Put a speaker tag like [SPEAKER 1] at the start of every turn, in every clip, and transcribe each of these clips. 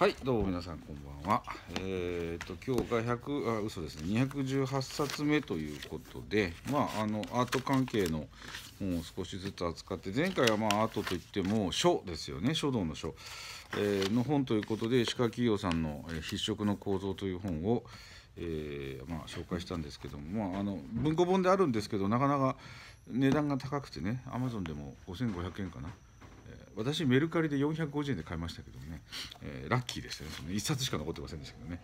[SPEAKER 1] はいどうも皆さんこんばんはえー、っと今日が100あ嘘ですね218冊目ということでまああのアート関係の本を少しずつ扱って前回はまあアートといっても書ですよね書道の書、えー、の本ということで石川企業さんの「筆色の構造」という本を、えー、まあ、紹介したんですけども、まあ、あの文庫本であるんですけどなかなか値段が高くてねアマゾンでも5500円かな。私メルカリで450円で買いましたけどね、えー、ラッキーでしたねその1冊しか残ってませんでしたけどね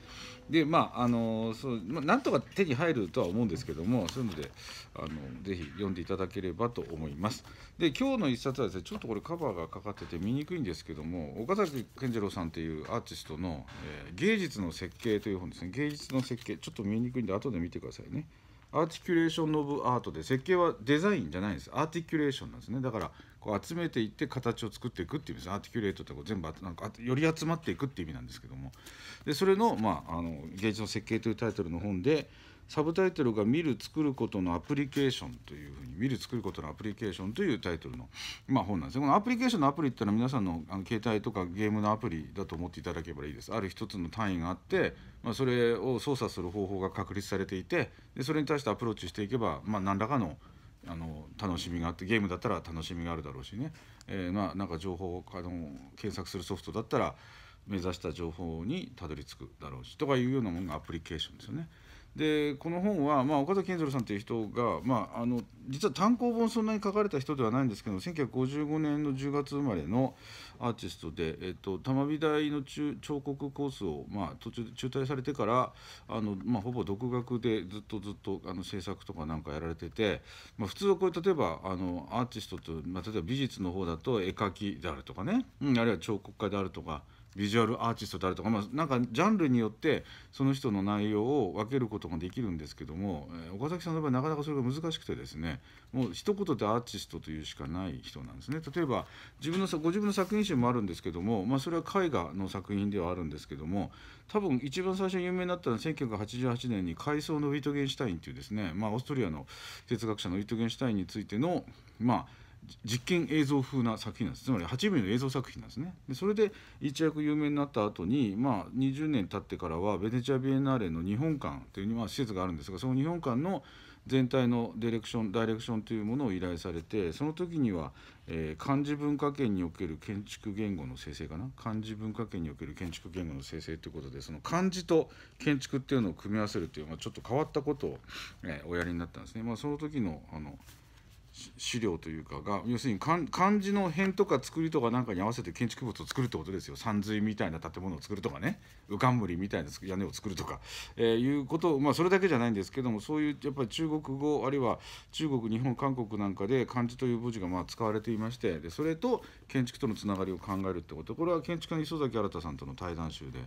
[SPEAKER 1] でまああのそうまなんとか手に入るとは思うんですけどもそういうのであのぜひ読んでいただければと思いますで今日の1冊はですねちょっとこれカバーがかかってて見にくいんですけども岡崎健次郎さんっていうアーティストの、えー、芸術の設計という本ですね芸術の設計ちょっと見にくいんで後で見てくださいねアーティキュレーション・オブ・アートで設計はデザインじゃないんですアーティキュレーションなんですねだからこう集めていって形を作っていくっていう意味ですアーティキュレートってこう全部なんかより集まっていくっていう意味なんですけどもでそれの,、まあ、あの「芸術の設計」というタイトルの本で、サブタイトルが「見る作ることのアプリケーション」というふうに「見る作ることのアプリケーション」というタイトルの、まあ、本なんですこのアプリケーションのアプリっていうのは皆さんのあの携帯とかゲームのアプリだと思っていただければいいですある一つの単位があって、まあ、それを操作する方法が確立されていてでそれに対してアプローチしていけば、まあ、何らかのあの楽しみがあってゲームだったら楽しみがあるだろうしね、えー、まあなんか情報あの検索するソフトだったら目指した情報にたどり着くだろうしとかいうようなものがアプリケーションですよね。でこの本は、まあ、岡田健三郎さんという人が、まあ、あの実は単行本そんなに書かれた人ではないんですけど1955年の10月生まれのアーティストで、えっと、玉美大の中彫刻コースを、まあ、途中で中退されてからあの、まあ、ほぼ独学でずっとずっとあの制作とかなんかやられてて、まあ、普通はこれ例えばあのアーティストと、まあ、例えば美術の方だと絵描きであるとかね、うん、あるいは彫刻家であるとか。ビジュアルアーティストであるとか、まあ、なんかジャンルによってその人の内容を分けることができるんですけども、えー、岡崎さんの場合なかなかそれが難しくてですねもう一言でアーティストというしかない人なんですね例えば自分のご自分の作品集もあるんですけども、まあ、それは絵画の作品ではあるんですけども多分一番最初に有名になったのは1988年に「階層のウィトゲンシュタイン」というですね、まあ、オーストリアの哲学者のウィトゲンシュタインについてのまあ実験映像風な作品なんですつまり8ミリの映像作品なんですねでそれで一躍有名になった後にまあ20年経ってからはベネチア・ビエンナーレの日本館というまあ施設があるんですがその日本館の全体のディレクションダイレクションというものを依頼されてその時には、えー、漢字文化圏における建築言語の生成かな漢字文化圏における建築言語の生成ということでその漢字と建築っていうのを組み合わせるという、まあ、ちょっと変わったことを、えー、おやりになったんですね。まあ、その時のあの資料というかが要するに漢字の辺とか作りとかなんかに合わせて建築物を作るってことですよ山水みたいな建物を作るとかね浮かんむりみたいな屋根を作るとか、えー、いうことまあそれだけじゃないんですけどもそういうやっぱり中国語あるいは中国日本韓国なんかで漢字という文字がまあ使われていましてでそれと建築とのつながりを考えるってことこれは建築家の磯崎新さんとの対談集で。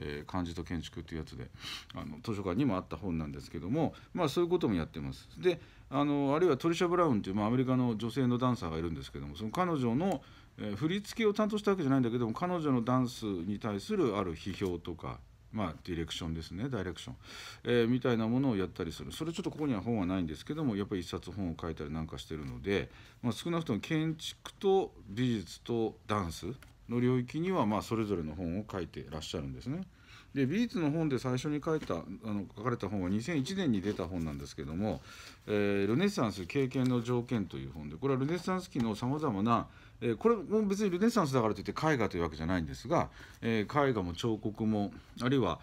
[SPEAKER 1] えー、漢字と建築っていうやつであの図書館にもあった本なんですけども、まあ、そういうこともやってます。であのあるいはトリシャ・ブラウンっていう、まあ、アメリカの女性のダンサーがいるんですけどもその彼女の、えー、振り付けを担当したわけじゃないんだけども彼女のダンスに対するある批評とかまあ、ディレクションですねダイレクション、えー、みたいなものをやったりするそれちょっとここには本はないんですけどもやっぱり一冊本を書いたりなんかしてるので、まあ、少なくとも建築と美術とダンスの領域にはまあそれぞれの本を書いてらっしゃるんですね。で美術の本で最初に書いたあの書かれた本は2001年に出た本なんですけども「えー、ルネサンス経験の条件」という本でこれはルネサンス期のさまざまな、えー、これも別にルネサンスだからといって絵画というわけじゃないんですが、えー、絵画も彫刻もあるいは、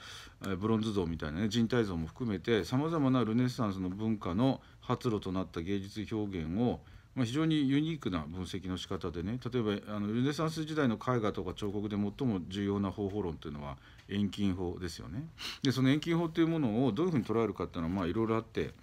[SPEAKER 1] えブロンズ像みたいな、ね、人体像も含めてさまざまなルネサンスの文化の発露となった芸術表現をまあ、非常にユニークな分析の仕方でね例えばあのルネサンス時代の絵画とか彫刻で最も重要な方法論というのは遠近法ですよね。でその遠近法というものをどういうふうに捉えるかっていうのはまあいろいろあって。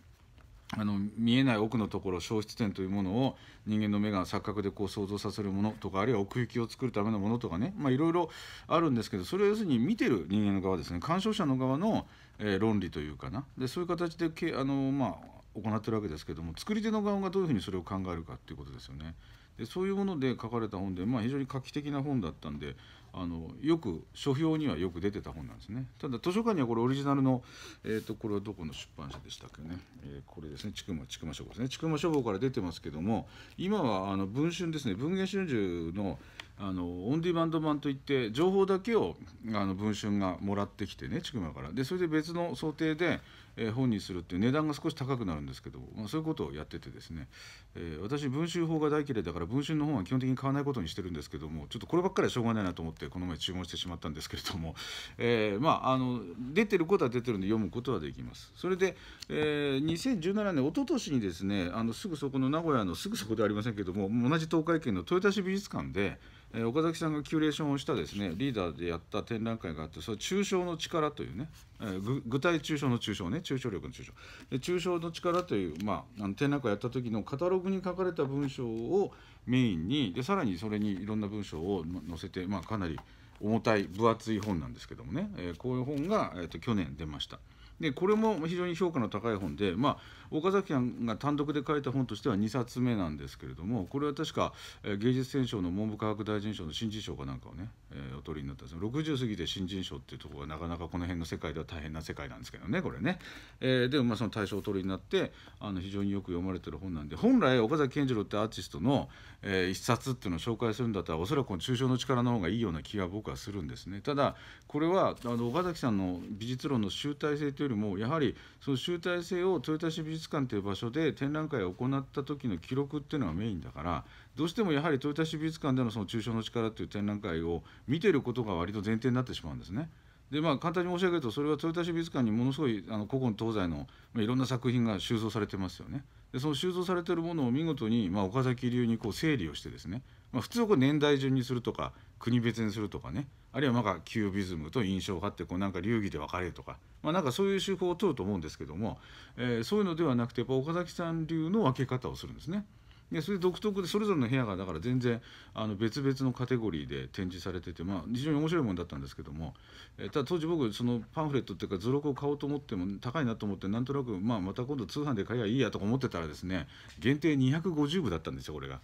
[SPEAKER 1] あの見えない奥のところ消失点というものを人間の目が錯覚でこう想像させるものとかあるいは奥行きを作るためのものとかねいろいろあるんですけどそれは要するに見てる人間の側ですね鑑賞者の側の、えー、論理というかなでそういう形でけあの、まあ、行ってるわけですけども作り手の側がどういうふうにそれを考えるかっていうことですよね。でそういうもので書かれた本で、まあ、非常に画期的な本だったんであのよく書評にはよく出てた本なんですねただ図書館にはこれオリジナルの、えーと、これはどこの出版社でしたっけね、えー、これですね千曲千曲書房ですね千曲書房から出てますけども今はあの文春ですね文藝春秋のあのオンディバンド版といって情報だけをあの文春がもらってきてね千曲からでそれで別の想定でえ本にするっていう値段が少し高くなるんですけど、まあ、そういうことをやっててですね、え私文集法が大嫌いだから文春の本は基本的に買わないことにしてるんですけどもちょっとこればっかりはしょうがないなと思ってこの前注文してしまったんですけれども、えまああの出てることは出てるんで読むことはできます。それで、え2017年一昨年にですねあのすぐそこの名古屋のすぐそこではありませんけども同じ東海圏の豊田市美術館でえー、岡崎さんがキュレーションをしたですねリーダーでやった展覧会があってそれ抽象の力というね、えー、具体抽象の抽象ね抽象力の抽象で抽象の力という、まあ、あの展覧会やった時のカタログに書かれた文章をメインにでさらにそれにいろんな文章を載せて、まあ、かなり重たい分厚い本なんですけどもね、えー、こういう本が、えーと、と去年出ました。でこれも非常に評価の高い本で、まあ岡崎さんが単独で書いた本としては2冊目なんですけれどもこれは確か芸術選奨の文部科学大臣賞の新人賞かなんかをね、えー、お取りになったんです60過ぎて新人賞っていうところがなかなかこの辺の世界では大変な世界なんですけどねこれね、えー、でもまあその大賞を取りになってあの非常によく読まれてる本なんで本来岡崎健次郎ってアーティストの、えー、一冊っていうのを紹介するんだったらおそらくこの抽象の力の方がいいような気が僕はするんですねただこれはあの岡崎さんの美術論の集大成というよりもやはりその集大成を豊田市美術館という場所で展覧会を行った時の記録っていうのがメインだからどうしてもやはり豊田市美術館でのその抽象の力という展覧会を見てることが割と前提になってしまうんですね。でまあ、簡単に申し上げるとそれは豊田市美術館にものすごいあの古今東西の、まあ、いろんな作品が収蔵されてますよね。でその収蔵されてるものを見事に、まあ、岡崎流にこう整理をしてですねまあ、普通こう年代順にするとか国別にするとかねあるいはなんかキュービズムと印象派ってこうなんか流儀で分かれるとか、まあ、なんかそういう手法を取ると思うんですけども、えー、そういうのではなくてやっぱ岡崎さん流の分け方をするんですね。でそれ独特でそれぞれの部屋がだから全然あの別々のカテゴリーで展示されてて、まあ、非常に面白いものだったんですけども、えー、ただ当時僕そのパンフレットっていうか図録を買おうと思っても高いなと思ってなんとなく、まあ、また今度通販で買えばいいやとか思ってたらですね限定250部だったんですよこれが。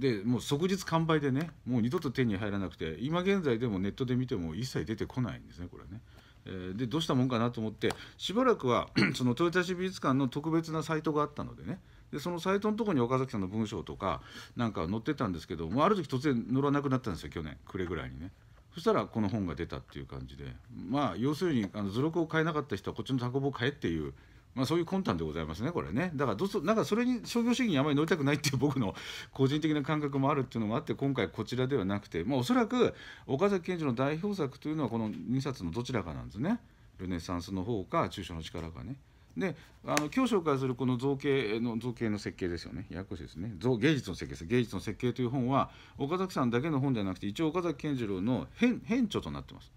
[SPEAKER 1] でもう即日完売でねもう二度と手に入らなくて今現在でもネットで見ても一切出てこないんですねこれね。えでどうしたもんかなと思ってしばらくは その豊田市美術館の特別なサイトがあったのでねでそのサイトのとこに岡崎さんの文章とかなんか載ってたんですけどもうある時突然載らなくなったんですよ去年暮れぐらいにね。そしたらこの本が出たっていう感じでまあ要するにあの図録を変えなかった人はこっちのタコボを買えっていうまあ、そういう魂胆でございますねこれねだからどそなんかそれに商業主義にあまり乗りたくないっていう僕の 個人的な感覚もあるっていうのもあって今回こちらではなくて、まあ、おそらく岡崎賢治の代表作というのはこの2冊のどちらかなんですねルネサンスの方か中小の力かね。であの今日紹介するこの造形の造形の設計ですよねややこしいですね造芸術の設計です芸術の設計という本は岡崎さんだけの本ではなくて一応岡崎健次郎の編編著となってます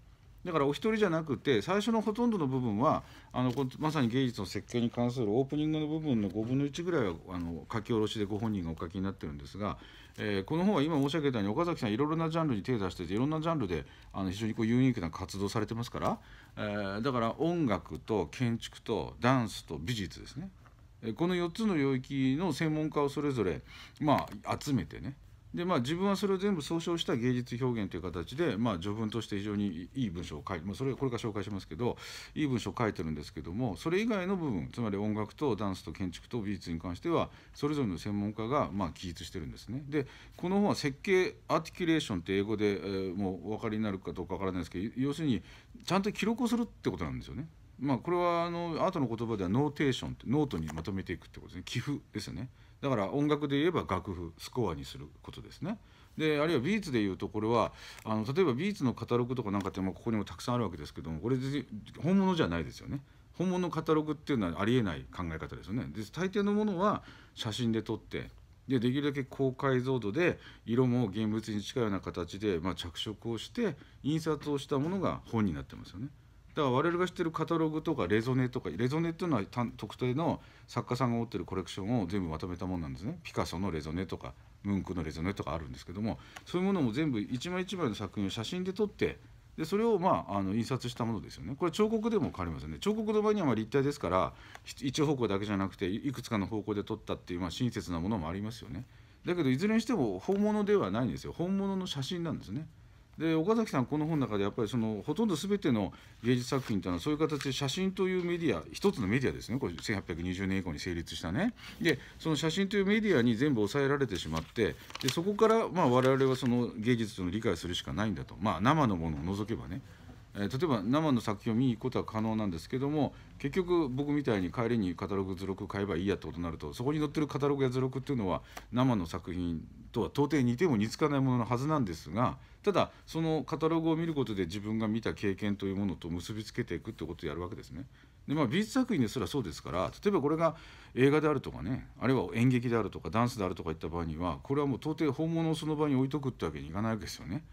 [SPEAKER 1] だからお一人じゃなくて最初のほとんどの部分はあのまさに芸術の設計に関するオープニングの部分の5分の1ぐらいはあの書き下ろしでご本人がお書きになってるんですが、えー、この本は今申し上げたように岡崎さんいろいろなジャンルに手を出してていろんなジャンルであの非常にこうユニークな活動されてますから、えー、だから音楽と建築とダンスと美術ですねこの4つの領域の専門家をそれぞれ、まあ、集めてねでまあ、自分はそれを全部総称した芸術表現という形で、まあ、序文として非常にいい文章を書いて、まあ、それこれから紹介しますけどいい文章を書いてるんですけどもそれ以外の部分つまり音楽とダンスと建築と美術に関してはそれぞれの専門家がまあ記述してるんですね。でこの本は設計アーティキュレーションって英語で、えー、もうお分かりになるかどうかわからないですけど要するにちゃんと記録をするってことなんですよね。まあ、これはあの後の言葉ではノーテーションってノートにまとめていくってことですね寄付ですよねだから音楽で言えば楽譜スコアにすることですねであるいはビーツでいうとこれはあの例えばビーツのカタログとかなんかってもここにもたくさんあるわけですけどもこれ本物じゃないですよね本物のカタログっていうのはありえない考え方ですよねで大抵のものは写真で撮ってでできるだけ高解像度で色も現物に近いような形で、まあ、着色をして印刷をしたものが本になってますよね。だから我々が知ってるカタログとかレゾネとかレゾネっていうのは特定の作家さんが持ってるコレクションを全部まとめたものなんですねピカソのレゾネとかムンクのレゾネとかあるんですけどもそういうものも全部一枚一枚の作品を写真で撮ってでそれをまああの印刷したものですよねこれ彫刻でも変わりますよね彫刻の場合にはま立体ですから一方向だけじゃなくていくつかの方向で撮ったっていうまあ親切なものもありますよねだけどいずれにしても本物ではないんですよ本物の写真なんですね。で岡崎さんこの本の中でやっぱりそのほとんど全ての芸術作品というのはそういう形で写真というメディア一つのメディアですねこれ1820年以降に成立したねでその写真というメディアに全部抑えられてしまってでそこからまあ我々はその芸術のを理解するしかないんだとまあ生のものを除けばねえ例えば生の作品を見に行くことは可能なんですけども結局僕みたいに帰りにカタログ図録買えばいいやってことになるとそこに載ってるカタログや図録っていうのは生の作品とは到底似ても似つかないもののはずなんですがただそのカタログを見ることで自分が見た経験というものと結びつけていくってことをやるわけですね。でまあ、美術作品ですらそうですから例えばこれが映画であるとかねあるいは演劇であるとかダンスであるとかいった場合にはこれはもう到底本物をその場に置いとくってわけにいかないわけですよね。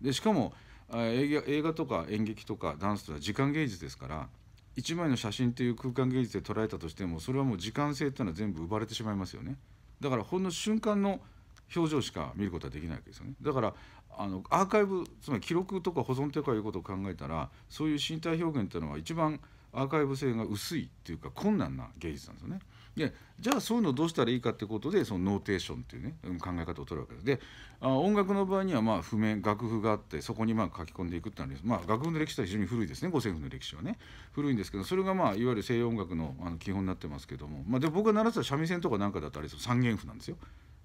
[SPEAKER 1] でしかも映画とか演劇とかダンスとは時間芸術ですから1枚の写真という空間芸術で捉えたとしてもそれはもう時間性というのは全部奪われてしまいますよねだからほんの瞬間の表情しか見ることはできないわけですよねだからあのアーカイブつまり記録とか保存とかいうことを考えたらそういう身体表現というのは一番アーカイブ性が薄いっていうか困難な芸術なんですよね。でじゃあそういうのをどうしたらいいかってことでそのノーテーションっていうね考え方を取るわけです。であ音楽の場合にはまあ譜面楽譜があってそこにまあ書き込んでいくってのは、まあ、楽譜の歴史は非常に古いですね五線譜の歴史はね古いんですけどそれがまあいわゆる西洋音楽のあの基本になってますけども、まあ、で僕が習ってた三味線とかなんかだったら三弦譜なんですよ。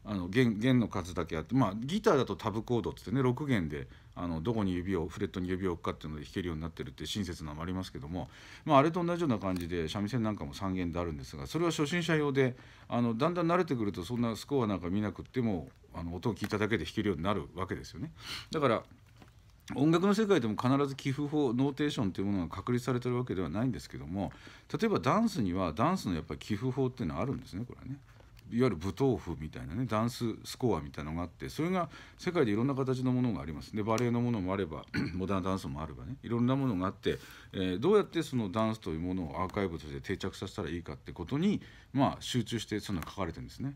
[SPEAKER 1] あの弦弦の数だけあってまあギターだとタブコードっつってね6弦であのどこに指をフレットに指を置くかっていうので弾けるようになってるって親切なのもありますけども、まあ、あれと同じような感じで三味線なんかも3弦であるんですがそれは初心者用であのだんだん慣れてくるとそんなスコアなんか見なくってもあの音を聞いただけで弾けるようになるわけですよね。だから音楽の世界でも必ず寄付法ノーテーションというものが確立されてるわけではないんですけども例えばダンスにはダンスのやっぱり寄付法っていうのはあるんですねこれはね。いわゆる舞踏譜みたいなねダンススコアみたいなのがあってそれが世界でいろんな形のものがありますでバレエのものもあれば モダンダンスもあればねいろんなものがあって、えー、どうやってそのダンスというものをアーカイブとして定着させたらいいかってことに、まあ、集中してそんな書かれてるんですね。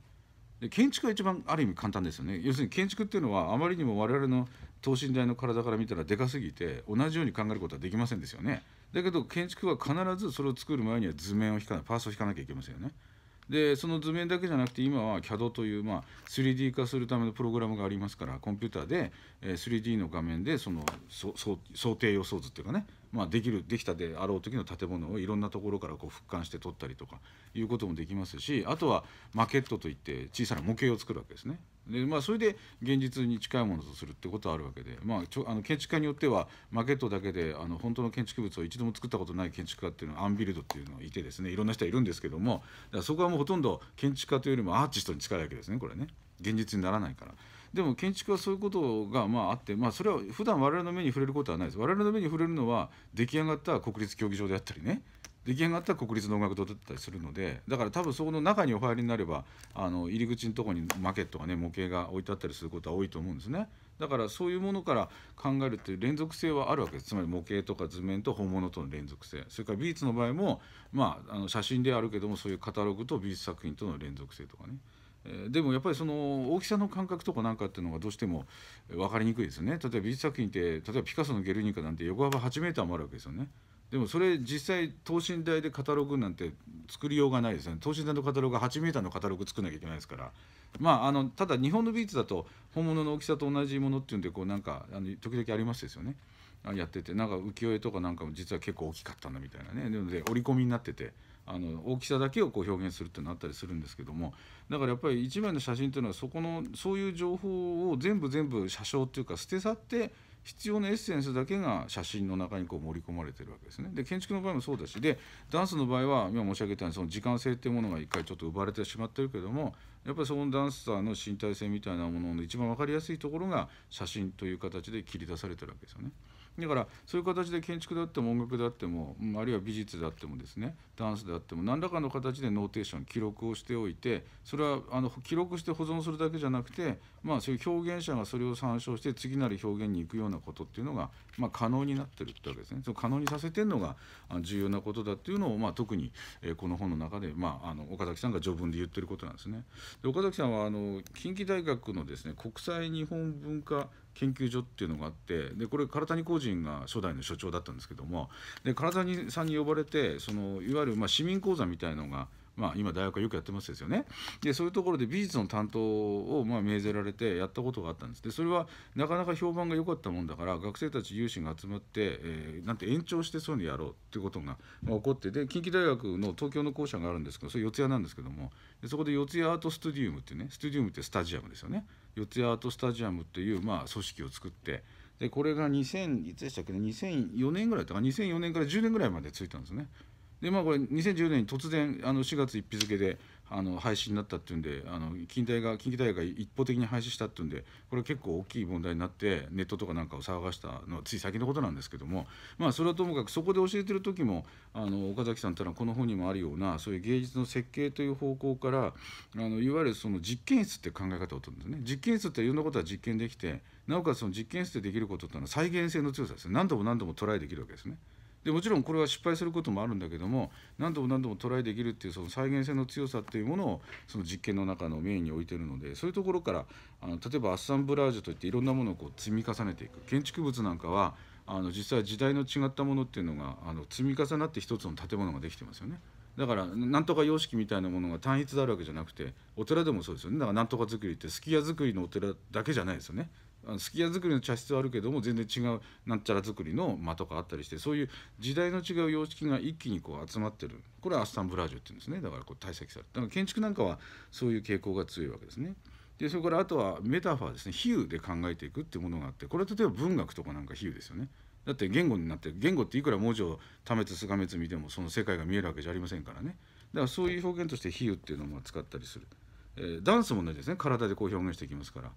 [SPEAKER 1] で建築が一番ある意味簡単ですよね要するに建築っていうのはあまりにも我々の等身大の体から見たらでかすぎて同じように考えることはできませんですよねだけど建築は必ずそれを作る前には図面を引かないパースを引かなきゃいけませんよねでその図面だけじゃなくて今は CAD という、まあ、3D 化するためのプログラムがありますからコンピューターで 3D の画面でその想定予想図っていうかねまあ、できるできたであろう時の建物をいろんなところからこう復刊して取ったりとかいうこともできますしあとはマケットといって小さな模型を作るわけですね。でまあ、それで現実に近いものとするってことはあるわけで、まあ、ちょあの建築家によってはマケットだけであの本当の建築物を一度も作ったことない建築家っていうのはアンビルドっていうのがいてですねいろんな人はいるんですけどもそこはもうほとんど建築家というよりもアーティストに近いわけですねこれね現実にならないから。でも建築はそういうことがまああって、まあ、それは普段我々の目に触れることはないです我々の目に触れるのは出来上がった国立競技場であったりね出来上がった国立の音楽堂だったりするのでだから多分そこの中にお入りになればあの入り口のとこにマーケットがね模型が置いてあったりすることは多いと思うんですねだからそういうものから考えるっていう連続性はあるわけですつまり模型とか図面と本物との連続性それから美術の場合も、まあ、あの写真であるけどもそういうカタログと美術作品との連続性とかね。でもやっぱりその大きさの感覚とかなんかっていうのがどうしても分かりにくいですよね例えば美術作品って例えばピカソの「ゲルニカ」なんて横幅8メーもあるわけですよねでもそれ実際等身大でカタログなんて作りようがないですね等身大のカタログが8メーのカタログ作んなきゃいけないですからまああのただ日本の美術だと本物の大きさと同じものっていうんでこうなんかあの時々ありますですよねやっててなんか浮世絵とかなんかも実は結構大きかったんだみたいなねで織り込みになってて。あの大きさだけをこう表現するっていうのあったりするんですけどもだからやっぱり一枚の写真というのはそこのそういう情報を全部全部写真っていうか捨て去って必要なエッセンスだけが写真の中にこう盛り込まれてるわけですね。で建築の場合もそうだしでダンスの場合は今申し上げたようにその時間性っていうものが一回ちょっと奪われてしまってるけどもやっぱりそのダンサーの身体性みたいなものの一番分かりやすいところが写真という形で切り出されてるわけですよね。だからそういう形で建築であっても音楽であっても、あるいは美術であってもですねダンスであっても何らかの形でノーテーション記録をしておいてそれはあの記録して保存するだけじゃなくて、まあ、そういう表現者がそれを参照して次なる表現に行くようなことっていうのが、まあ、可能になってるってわけですね。その可能にさせてるのが重要なことだっていうのを、まあ、特に、えこの本の中で、まあ、あの岡崎さんが序文で言ってることなんですね。で岡崎さんはあの近畿大学のですね国際日本文化研究所っていうのがあってでこれ唐谷工人が初代の所長だったんですけどもで唐谷さんに呼ばれてそのいわゆるま市民講座みたいのがまあ、今大学はよくやってますですよねでそういうところで美術の担当をま命ぜられてやったことがあったんですでそれはなかなか評判が良かったもんだから学生たち有志が集まって、えー、なんて延長してそういうやろうっていうことが、起こってで近畿大学の東京の校舎があるんですけどそれ四谷なんですけどもでそこで四谷アートスタディウムってねストディウムってスタジアムですよね四谷アートスタジアムっていう、まあ、組織を作ってでこれが2 0 0いつでしたっけ4年ぐらいとか2004年から10年ぐらいまでついたんですね。でまあこれ2010年に突然あの4月1日付であの廃止になったっていうんであの近代が近畿大学が一方的に廃止したっていうんでこれ結構大きい問題になってネットとかなんかを騒がしたのはつい先のことなんですけどもまあそれはともかくそこで教えてる時もあの岡崎さんってのはこの本にもあるようなそういう芸術の設計という方向からあのいわゆるその実験室って考え方をとるんですね実験室っていろんなことは実験できてなおかつその実験室でできることってのは再現性の強さです何度も何度もトライできるわけですね。でもちろんこれは失敗することもあるんだけども何度も何度もトライできるっていうその再現性の強さっていうものをその実験の中のメインに置いてるのでそういうところからあの例えばアッサンブラージュといっていろんなものをこう積み重ねていく建築物なんかはあの実際時代の違ったものっていうのがあの積み重なって一つの建物ができてますよね。だからなんとか様式みたいなものが単一であるわけじゃなくてお寺でもそうですよねだからなんとか作りってすき家造りのお寺だけじゃないですよねあのすき家作りの茶室はあるけども全然違うなんちゃら作りの間とかあったりしてそういう時代の違う様式が一気にこう集まってるこれはアスタンブラージュっていうんですねだからこう堆積されてだから建築なんかはそういう傾向が強いわけですね。でそれからあとはメタファーですね比喩で考えていくっていうものがあってこれは例えば文学とかなんか比喩ですよね。だって言語になって言語っていくら文字を多滅すがめつ見てもその世界が見えるわけじゃありませんからねだからそういう表現として比喩っていうのも使ったりする、えー、ダンスも同じですね体でこう表現していきますから。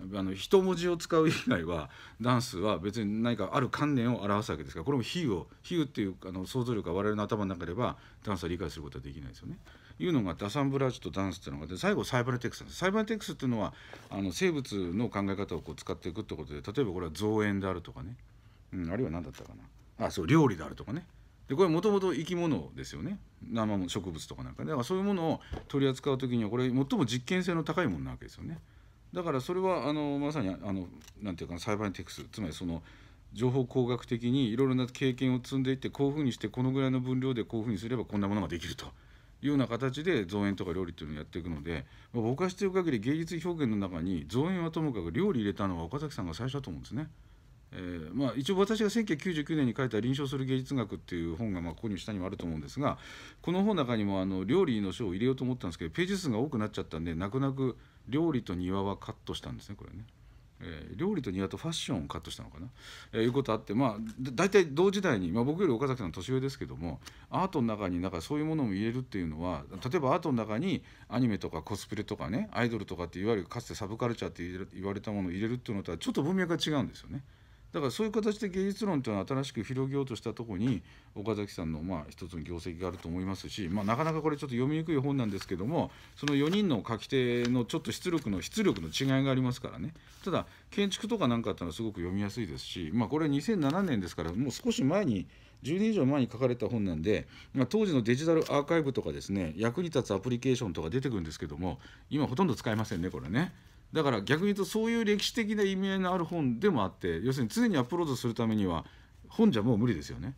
[SPEAKER 1] あの人文字を使う以外はダンスは別に何かある観念を表すわけですからこれも比喩を比喩っていうあの想像力が我々の頭の中ではダンスは理解することはできないですよね。いうのがダサンブラージュとダンスっていうのがで最後サイバネテクスなんですサイバネテクスっていうのはあの生物の考え方をこう使っていくってことで例えばこれは造園であるとかね、うん、あるいは何だったかなあそう料理であるとかねでこれもともと生き物ですよね生植物とかなんかだからそういうものを取り扱う時にはこれ最も実験性の高いものなわけですよね。だからそれはあのまさにあのなんていうかサイバーテックスつまりその情報工学的にいろいろな経験を積んでいってこういうふうにしてこのぐらいの分量でこういうふうにすればこんなものができると。いうような形で造園とか料理っていうのをやっていくので僕はしている限り芸術表現の中に造園はともかく料理入れたのは岡崎さんが最初だと思うんですね。えー、まあ、一応私が1999年に書いた「臨床する芸術学」っていう本がまここに下にもあると思うんですがこの本の中にもあの料理の章を入れようと思ったんですけどページ数が多くなっちゃったんで泣く泣く料理と庭はカットしたんですねこれね。えー、料理と庭とファッションをカットしたのかな、えー、いうことあってまあ大体同時代に、まあ、僕より岡崎さん年上ですけどもアートの中になんかそういうものも入れるっていうのは例えばアートの中にアニメとかコスプレとかねアイドルとかっていわゆるかつてサブカルチャーって言われたものを入れるっていうのとはちょっと文脈が違うんですよね。だからそういう形で芸術論というのは新しく広げようとしたとこに岡崎さんのまあ一つの業績があると思いますし、まあ、なかなかこれちょっと読みにくい本なんですけどもその4人の書き手のちょっと出力の出力の違いがありますからねただ建築とかなんかっていうのはすごく読みやすいですし、まあ、これ2007年ですからもう少し前に10年以上前に書かれた本なんで、まあ、当時のデジタルアーカイブとかですね役に立つアプリケーションとか出てくるんですけども今ほとんど使えませんねこれね。だから逆に言うとそういう歴史的な意味合いのある本でもあって要するに常にアップロードするためには本じゃもう無理ですよね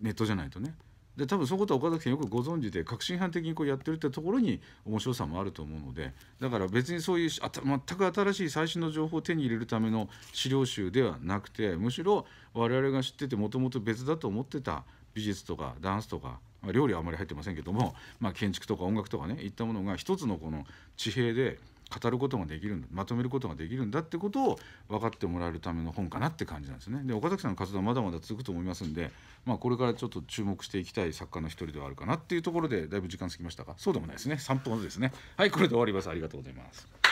[SPEAKER 1] ネットじゃないとね。で多分そことは岡崎さんよくご存知で革新犯的にこうやってるってところに面白さもあると思うのでだから別にそういう全く新しい最新の情報を手に入れるための資料集ではなくてむしろ我々が知っててもともと別だと思ってた美術とかダンスとか料理はあまり入ってませんけども、まあ、建築とか音楽とかねいったものが一つのこの地平で語ることができるんだまとめることができるんだってことを分かってもらえるための本かなって感じなんですね。で岡崎さんの活動はまだまだ続くと思いますんで、まあ、これからちょっと注目していきたい作家の一人ではあるかなっていうところでだいぶ時間過ぎましたかそうでもないですね3分ほどですね。はいこれで終わりますありがとうございます。